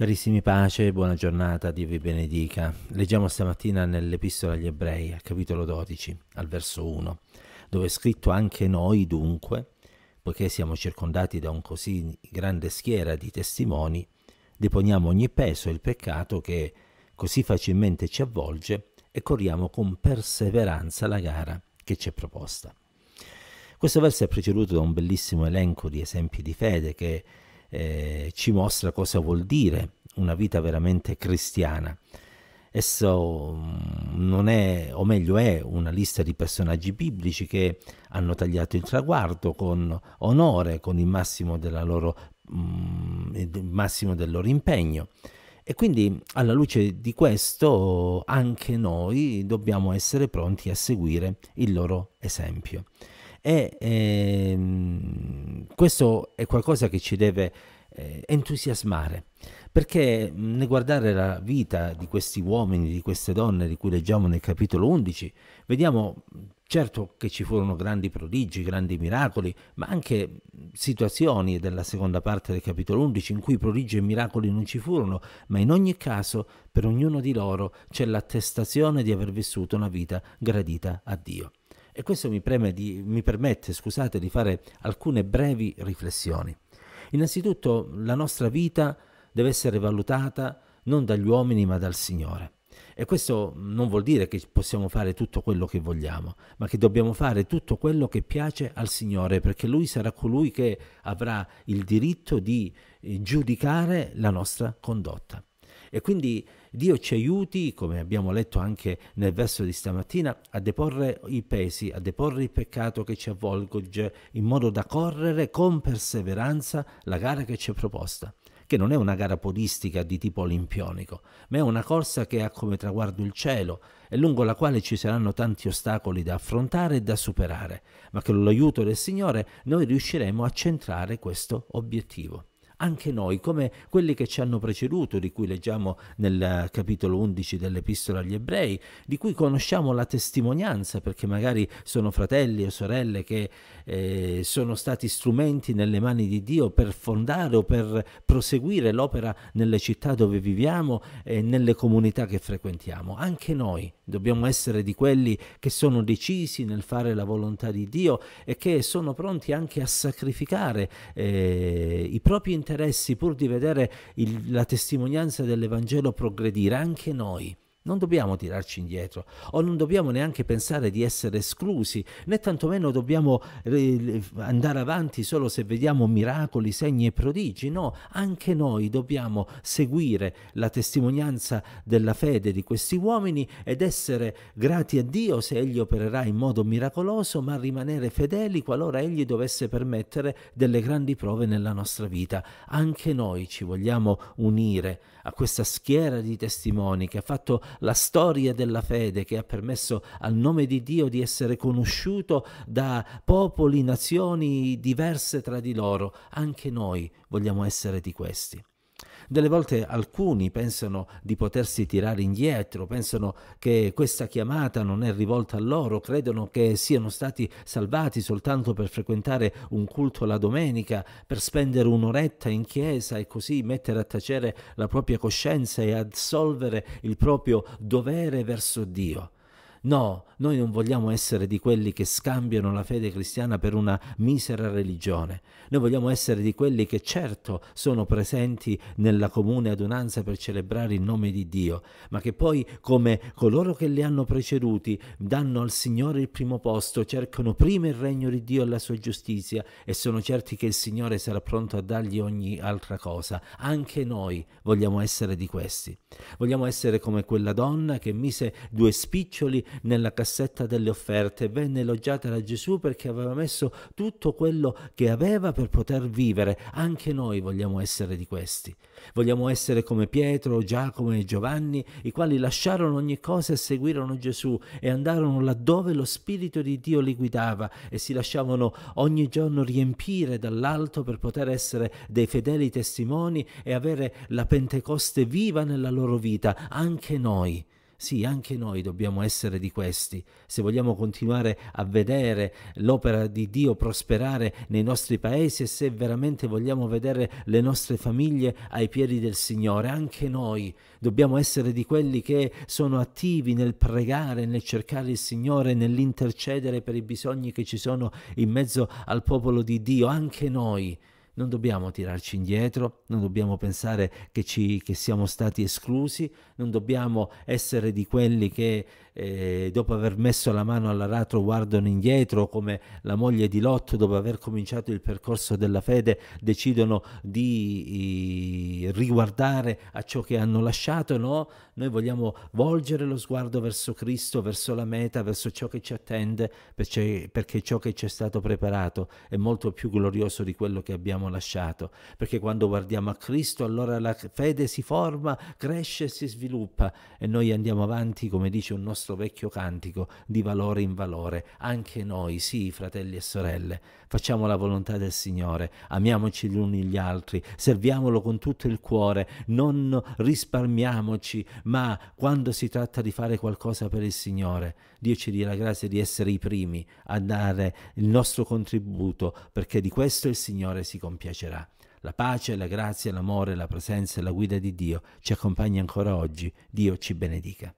Carissimi pace, buona giornata, Dio vi benedica. Leggiamo stamattina nell'Epistola agli Ebrei, al capitolo 12, al verso 1, dove è scritto anche noi dunque, poiché siamo circondati da un così grande schiera di testimoni, deponiamo ogni peso e il peccato che così facilmente ci avvolge e corriamo con perseveranza la gara che ci è proposta. Questo verso è preceduto da un bellissimo elenco di esempi di fede che eh, ci mostra cosa vuol dire una vita veramente cristiana. Esso mm, non è, o meglio è, una lista di personaggi biblici che hanno tagliato il traguardo con onore, con il massimo, loro, mm, il massimo del loro impegno. E quindi alla luce di questo anche noi dobbiamo essere pronti a seguire il loro esempio. E ehm, questo è qualcosa che ci deve eh, entusiasmare, perché nel guardare la vita di questi uomini, di queste donne di cui leggiamo nel capitolo 11, vediamo certo che ci furono grandi prodigi, grandi miracoli, ma anche situazioni della seconda parte del capitolo 11 in cui prodigi e miracoli non ci furono, ma in ogni caso per ognuno di loro c'è l'attestazione di aver vissuto una vita gradita a Dio. E questo mi, di, mi permette scusate, di fare alcune brevi riflessioni. Innanzitutto la nostra vita deve essere valutata non dagli uomini ma dal Signore. E questo non vuol dire che possiamo fare tutto quello che vogliamo, ma che dobbiamo fare tutto quello che piace al Signore, perché Lui sarà colui che avrà il diritto di eh, giudicare la nostra condotta. E quindi Dio ci aiuti, come abbiamo letto anche nel verso di stamattina, a deporre i pesi, a deporre il peccato che ci avvolge, in modo da correre con perseveranza la gara che ci è proposta che non è una gara podistica di tipo olimpionico, ma è una corsa che ha come traguardo il cielo e lungo la quale ci saranno tanti ostacoli da affrontare e da superare, ma che con l'aiuto del Signore noi riusciremo a centrare questo obiettivo anche noi, come quelli che ci hanno preceduto, di cui leggiamo nel capitolo 11 dell'Epistola agli Ebrei, di cui conosciamo la testimonianza, perché magari sono fratelli o sorelle che eh, sono stati strumenti nelle mani di Dio per fondare o per proseguire l'opera nelle città dove viviamo e nelle comunità che frequentiamo. Anche noi dobbiamo essere di quelli che sono decisi nel fare la volontà di Dio e che sono pronti anche a sacrificare eh, i propri interessi interessi pur di vedere il, la testimonianza dell'Evangelo progredire, anche noi. Non dobbiamo tirarci indietro o non dobbiamo neanche pensare di essere esclusi, né tantomeno dobbiamo eh, andare avanti solo se vediamo miracoli, segni e prodigi. No, anche noi dobbiamo seguire la testimonianza della fede di questi uomini ed essere grati a Dio se Egli opererà in modo miracoloso, ma rimanere fedeli qualora Egli dovesse permettere delle grandi prove nella nostra vita. Anche noi ci vogliamo unire a questa schiera di testimoni che ha fatto la storia della fede che ha permesso al nome di Dio di essere conosciuto da popoli, nazioni diverse tra di loro. Anche noi vogliamo essere di questi. Delle volte alcuni pensano di potersi tirare indietro, pensano che questa chiamata non è rivolta a loro, credono che siano stati salvati soltanto per frequentare un culto la domenica, per spendere un'oretta in chiesa e così mettere a tacere la propria coscienza e assolvere il proprio dovere verso Dio. No, noi non vogliamo essere di quelli che scambiano la fede cristiana per una misera religione. Noi vogliamo essere di quelli che certo sono presenti nella comune adunanza per celebrare il nome di Dio, ma che poi come coloro che li hanno preceduti danno al Signore il primo posto, cercano prima il regno di Dio e la sua giustizia e sono certi che il Signore sarà pronto a dargli ogni altra cosa. Anche noi vogliamo essere di questi. Vogliamo essere come quella donna che mise due spiccioli nella cassetta delle offerte venne elogiata da Gesù perché aveva messo tutto quello che aveva per poter vivere. Anche noi vogliamo essere di questi. Vogliamo essere come Pietro, Giacomo e Giovanni, i quali lasciarono ogni cosa e seguirono Gesù e andarono laddove lo Spirito di Dio li guidava e si lasciavano ogni giorno riempire dall'alto per poter essere dei fedeli testimoni e avere la Pentecoste viva nella loro vita, anche noi. Sì, anche noi dobbiamo essere di questi, se vogliamo continuare a vedere l'opera di Dio prosperare nei nostri paesi e se veramente vogliamo vedere le nostre famiglie ai piedi del Signore, anche noi dobbiamo essere di quelli che sono attivi nel pregare, nel cercare il Signore, nell'intercedere per i bisogni che ci sono in mezzo al popolo di Dio, anche noi non dobbiamo tirarci indietro, non dobbiamo pensare che, ci, che siamo stati esclusi, non dobbiamo essere di quelli che eh, dopo aver messo la mano all'aratro guardano indietro come la moglie di Lot dopo aver cominciato il percorso della fede decidono di riguardare a ciò che hanno lasciato, no? Noi vogliamo volgere lo sguardo verso Cristo, verso la meta, verso ciò che ci attende, perché, perché ciò che ci è stato preparato è molto più glorioso di quello che abbiamo lasciato. Perché quando guardiamo a Cristo, allora la fede si forma, cresce e si sviluppa e noi andiamo avanti, come dice un nostro vecchio cantico, di valore in valore. Anche noi, sì, fratelli e sorelle, facciamo la volontà del Signore, amiamoci gli uni gli altri, serviamolo con tutto il cuore, non risparmiamoci, ma quando si tratta di fare qualcosa per il Signore, Dio ci dia la grazia di essere i primi a dare il nostro contributo, perché di questo il Signore si compiacerà. La pace, la grazia, l'amore, la presenza e la guida di Dio ci accompagna ancora oggi. Dio ci benedica.